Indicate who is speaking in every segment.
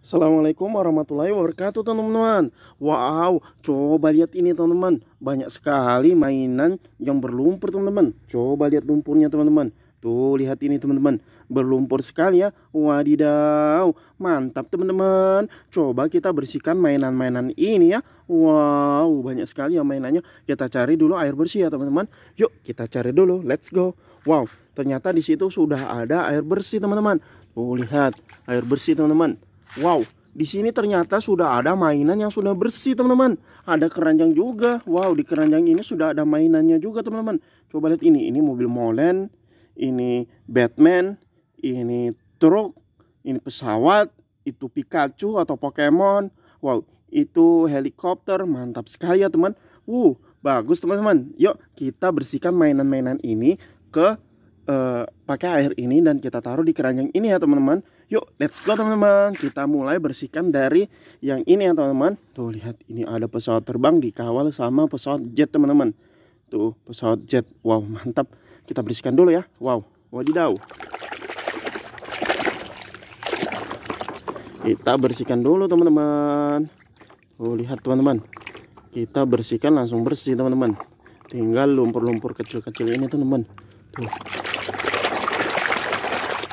Speaker 1: Assalamualaikum warahmatullahi wabarakatuh teman-teman Wow coba lihat ini teman-teman Banyak sekali mainan yang berlumpur teman-teman Coba lihat lumpurnya teman-teman Tuh lihat ini teman-teman Berlumpur sekali ya Wadidaw Mantap teman-teman Coba kita bersihkan mainan-mainan ini ya Wow banyak sekali ya mainannya Kita cari dulu air bersih ya teman-teman Yuk kita cari dulu let's go Wow ternyata di situ sudah ada air bersih teman-teman Tuh lihat air bersih teman-teman Wow, di sini ternyata sudah ada mainan yang sudah bersih teman-teman. Ada keranjang juga. Wow, di keranjang ini sudah ada mainannya juga teman-teman. Coba lihat ini, ini mobil molen, ini Batman, ini truk, ini pesawat, itu Pikachu atau Pokemon. Wow, itu helikopter, mantap sekali ya teman. Wuh, bagus teman-teman. Yuk kita bersihkan mainan-mainan ini ke uh, pakai air ini dan kita taruh di keranjang ini ya teman-teman. Yuk, let's go teman-teman. Kita mulai bersihkan dari yang ini ya teman-teman. Tuh lihat ini ada pesawat terbang dikawal sama pesawat jet teman-teman. Tuh pesawat jet. Wow, mantap. Kita bersihkan dulu ya. Wow, wadidaw. Kita bersihkan dulu teman-teman. Tuh lihat teman-teman. Kita bersihkan langsung bersih teman-teman. Tinggal lumpur-lumpur kecil-kecil ini teman-teman. Tuh.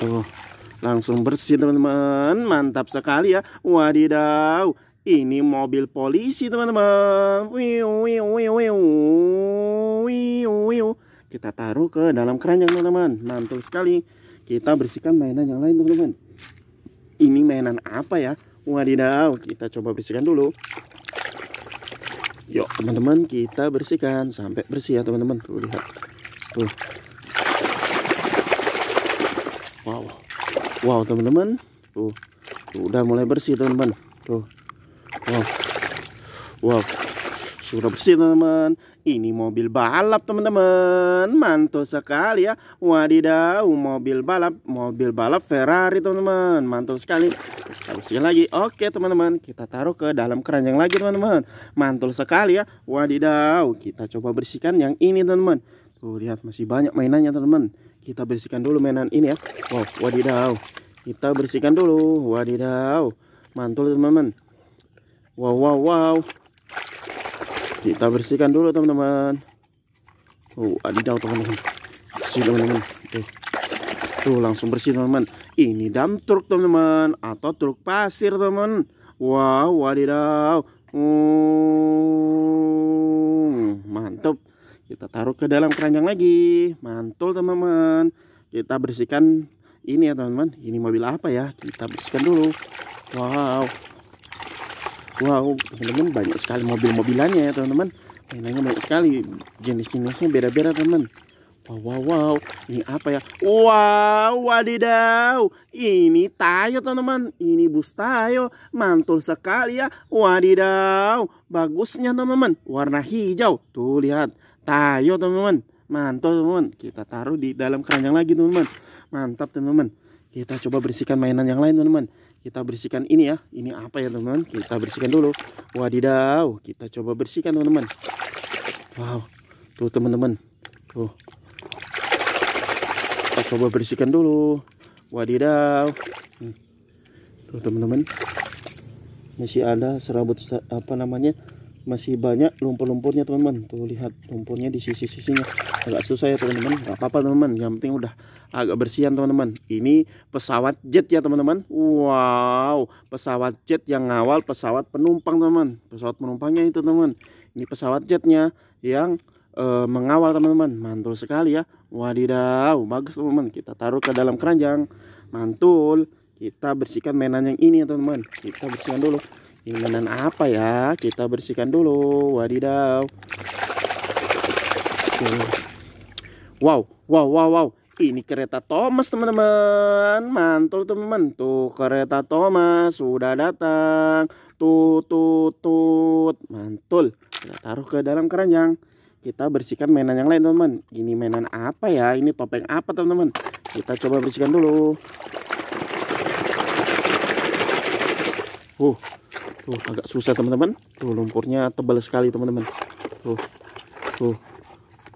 Speaker 1: Tuh Langsung bersih teman-teman. Mantap sekali ya. Wadidaw. Ini mobil polisi teman-teman. Kita taruh ke dalam keranjang teman-teman. Mantul sekali. Kita bersihkan mainan yang lain teman-teman. Ini mainan apa ya? Wadidaw. Kita coba bersihkan dulu. Yuk teman-teman kita bersihkan sampai bersih ya teman-teman. Tuh lihat. Tuh. Wow wow teman-teman tuh, tuh udah mulai bersih teman-teman tuh wow wow sudah bersih teman-teman ini mobil balap teman-teman mantul sekali ya wadidaw mobil balap mobil balap Ferrari teman-teman mantul sekali kita lagi oke teman-teman kita taruh ke dalam keranjang lagi teman-teman mantul sekali ya wadidaw kita coba bersihkan yang ini teman-teman Tuh lihat masih banyak mainannya teman-teman. Kita bersihkan dulu mainan ini ya. Wow, wadidaw. Kita bersihkan dulu. Wadidaw. Mantul teman-teman. Wow, wow, wow. Kita bersihkan dulu teman-teman. Oh, wadidaw teman-teman. Bersih teman-teman. Tuh. Eh, tuh langsung bersih teman-teman. Ini dam truk teman-teman atau truk pasir teman. Wow, wadidaw. Hmm, mantap kita taruh ke dalam keranjang lagi mantul teman-teman kita bersihkan ini ya teman-teman ini mobil apa ya kita bersihkan dulu wow wow teman-teman banyak sekali mobil-mobilannya ya teman-teman mainannya banyak sekali jenis-jenisnya beda-beda teman wow wow wow ini apa ya wow wadidaw ini tayo teman-teman ini bus tayo mantul sekali ya wadidaw bagusnya teman-teman warna hijau tuh lihat Tayo teman-teman. Mantap teman-teman. Kita taruh di dalam keranjang lagi teman-teman. Mantap teman-teman. Kita coba bersihkan mainan yang lain teman-teman. Kita bersihkan ini ya. Ini apa ya teman-teman? Kita bersihkan dulu. Wadidaw. Kita coba bersihkan teman-teman. Wow. Tuh teman-teman. Tuh. Kita coba bersihkan dulu. Wadidaw. Hmm. Tuh teman-teman. Masih ada serabut apa namanya? masih banyak lumpur-lumpurnya teman-teman tuh lihat lumpurnya di sisi-sisinya agak susah ya teman-teman nggak apa-apa teman-teman yang penting udah agak bersihan teman-teman ini pesawat jet ya teman-teman wow pesawat jet yang ngawal pesawat penumpang teman-teman pesawat penumpangnya itu teman-teman ini pesawat jetnya yang e, mengawal teman-teman mantul sekali ya wadidaw bagus teman-teman kita taruh ke dalam keranjang mantul kita bersihkan mainan yang ini ya teman-teman kita bersihkan dulu Mainan apa ya? Kita bersihkan dulu. Wadidaw. Wow, wow, wow, wow. Ini kereta Thomas teman-teman. Mantul teman-teman. Tuh kereta Thomas sudah datang. Tut, tut, tut. Mantul. Kita taruh ke dalam keranjang. Kita bersihkan mainan yang lain teman-teman. Ini mainan apa ya? Ini topeng apa teman-teman? Kita coba bersihkan dulu. Huh, tuh agak susah teman-teman tuh lumpurnya tebal sekali teman-teman tuh tuh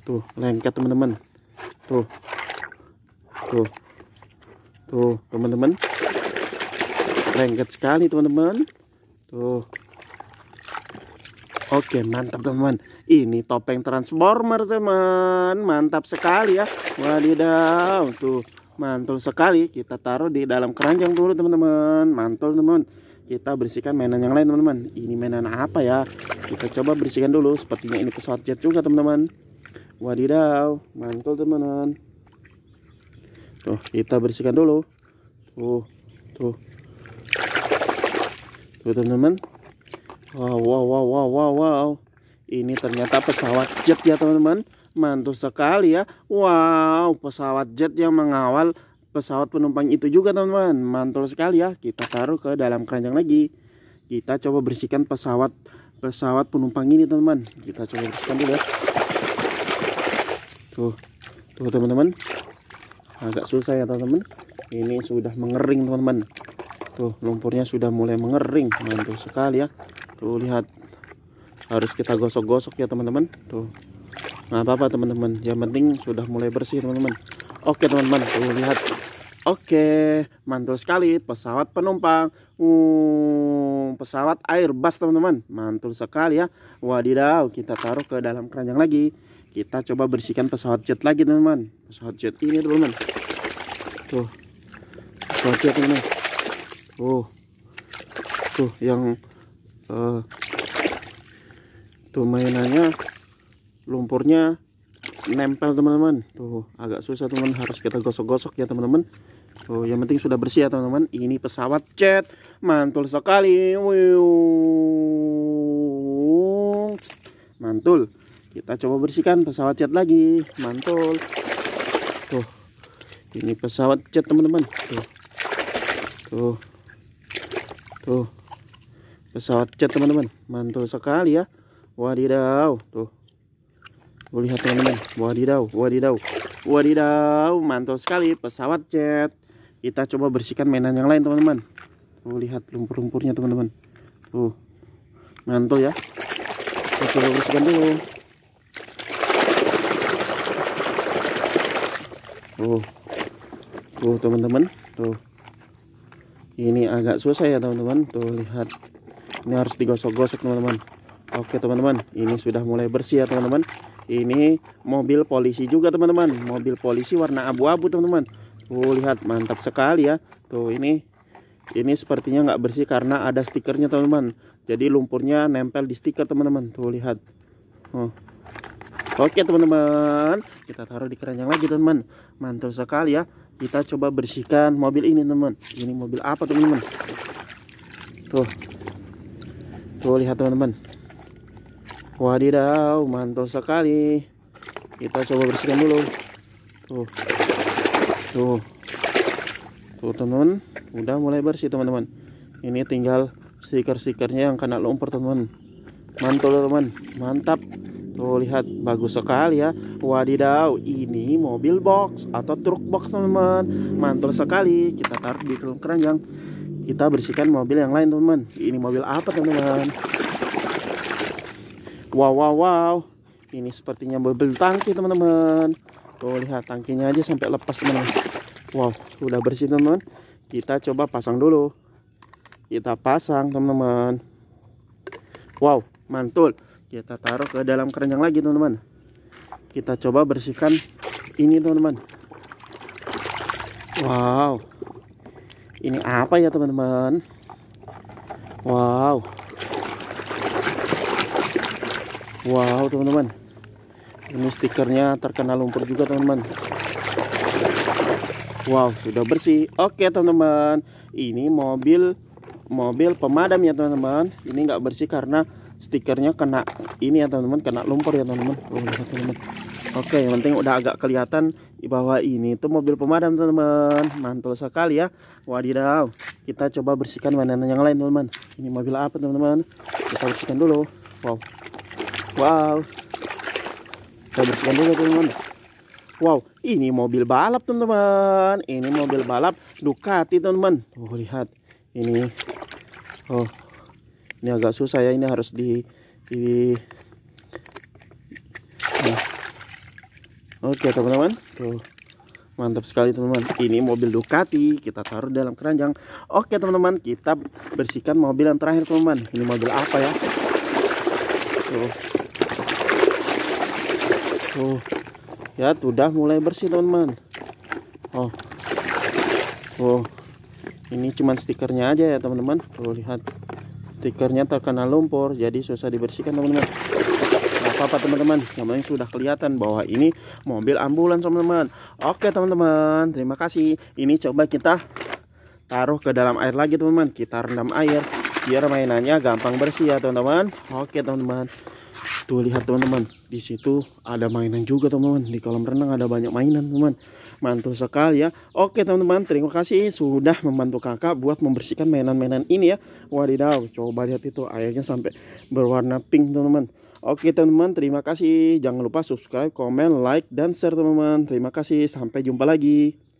Speaker 1: tuh lengket teman-teman tuh tuh tuh teman-teman lengket sekali teman-teman tuh Oke mantap teman teman Ini topeng transformer teman Mantap sekali ya Wadidaw Tuh mantul sekali Kita taruh di dalam keranjang dulu teman-teman Mantul teman, -teman kita bersihkan mainan yang lain teman-teman ini mainan apa ya kita coba bersihkan dulu sepertinya ini pesawat jet juga teman-teman wadidaw mantul teman-teman tuh kita bersihkan dulu tuh tuh tuh teman-teman wow wow wow wow wow wow ini ternyata pesawat jet ya teman-teman mantul sekali ya wow pesawat jet yang mengawal pesawat penumpang itu juga teman-teman mantul sekali ya kita taruh ke dalam keranjang lagi kita coba bersihkan pesawat pesawat penumpang ini teman-teman kita coba bersihkan dulu ya tuh tuh teman-teman agak susah ya teman-teman ini sudah mengering teman-teman tuh lumpurnya sudah mulai mengering mantul sekali ya tuh lihat harus kita gosok-gosok ya teman-teman tuh nggak apa-apa teman-teman yang penting sudah mulai bersih teman-teman Oke teman-teman, tuh lihat. Oke, mantul sekali pesawat penumpang. Uh, pesawat Airbus teman-teman, mantul sekali ya. Wadidaw, kita taruh ke dalam keranjang lagi. Kita coba bersihkan pesawat jet lagi teman-teman. Pesawat jet ini teman-teman. Tuh, pesawat jet teman Tuh, tuh yang uh, tuh mainannya lumpurnya nempel teman-teman tuh agak susah teman harus kita gosok-gosok ya teman-teman tuh yang penting sudah bersih ya teman-teman ini pesawat jet mantul sekali mantul kita coba bersihkan pesawat jet lagi mantul tuh ini pesawat jet teman-teman tuh tuh tuh pesawat jet teman-teman mantul sekali ya wadidaw tuh Tuh lihat teman-teman, wadidaw, wadidaw, wadidaw, mantul sekali pesawat jet. Kita coba bersihkan mainan yang lain teman-teman. Tuh lihat lumpur-lumpurnya teman-teman. Tuh, mantul ya. Kita coba bersihkan dulu. Tuh, tuh teman-teman, tuh. Ini agak susah ya teman-teman. Tuh lihat, ini harus digosok-gosok teman-teman. Oke teman-teman, ini sudah mulai bersih ya teman-teman. Ini mobil polisi juga teman-teman. Mobil polisi warna abu-abu teman-teman. Oh lihat mantap sekali ya. Tuh ini ini sepertinya nggak bersih karena ada stikernya teman-teman. Jadi lumpurnya nempel di stiker teman-teman. Tuh lihat. Oh. Oke teman-teman, kita taruh di keranjang lagi teman-teman. mantap sekali ya. Kita coba bersihkan mobil ini teman-teman. Ini mobil apa teman-teman? Tuh. Tuh lihat teman-teman wadidaw mantul sekali kita coba bersihkan dulu tuh tuh tuh teman udah mulai bersih teman-teman ini tinggal stiker-stikernya yang kena lumpur teman mantul teman mantap tuh lihat bagus sekali ya wadidaw ini mobil box atau truk box teman-teman mantul sekali kita taruh di keranjang kita bersihkan mobil yang lain teman ini mobil apa teman-teman Wow, wow, wow. Ini sepertinya bubble tangki, teman-teman. Tuh, lihat tangkinya aja sampai lepas, teman-teman. Wow, sudah bersih, teman-teman. Kita coba pasang dulu. Kita pasang, teman-teman. Wow, mantul. Kita taruh ke dalam keranjang lagi, teman-teman. Kita coba bersihkan ini, teman-teman. Wow. Ini apa ya, teman-teman? Wow wow teman-teman ini stikernya terkena lumpur juga teman-teman wow sudah bersih oke teman-teman ini mobil mobil pemadam ya teman-teman ini nggak bersih karena stikernya kena ini ya teman-teman kena lumpur ya teman-teman oke yang penting udah agak kelihatan bahwa ini Itu mobil pemadam teman-teman mantul sekali ya wadidaw kita coba bersihkan mainan yang lain teman-teman ini mobil apa teman-teman kita bersihkan dulu wow Wow. Kita bersihkan dulu teman-teman. Wow, ini mobil balap teman-teman. Ini mobil balap Ducati teman-teman. Oh lihat, ini. Oh, ini agak susah ya. Ini harus di. di Oke teman-teman. Tuh. Mantap sekali teman-teman Ini mobil Ducati Kita taruh dalam keranjang Oke teman-teman Kita bersihkan mobil yang terakhir teman-teman Ini mobil apa ya Tuh tuh oh. ya sudah mulai bersih teman-teman oh oh ini cuma stikernya aja ya teman-teman tuh lihat stikernya terkena lumpur jadi susah dibersihkan teman-teman apa-apa teman-teman namanya sudah kelihatan bahwa ini mobil ambulans teman-teman oke teman-teman terima kasih ini coba kita taruh ke dalam air lagi teman-teman kita rendam air biar mainannya gampang bersih ya teman-teman oke teman-teman Tuh lihat teman-teman, di situ ada mainan juga teman-teman. Di kolam renang ada banyak mainan teman Mantul sekali ya. Oke teman-teman, terima kasih sudah membantu kakak buat membersihkan mainan-mainan ini ya. Wadidaw, coba lihat itu airnya sampai berwarna pink teman-teman. Oke teman-teman, terima kasih. Jangan lupa subscribe, komen, like, dan share teman-teman. Terima kasih, sampai jumpa lagi.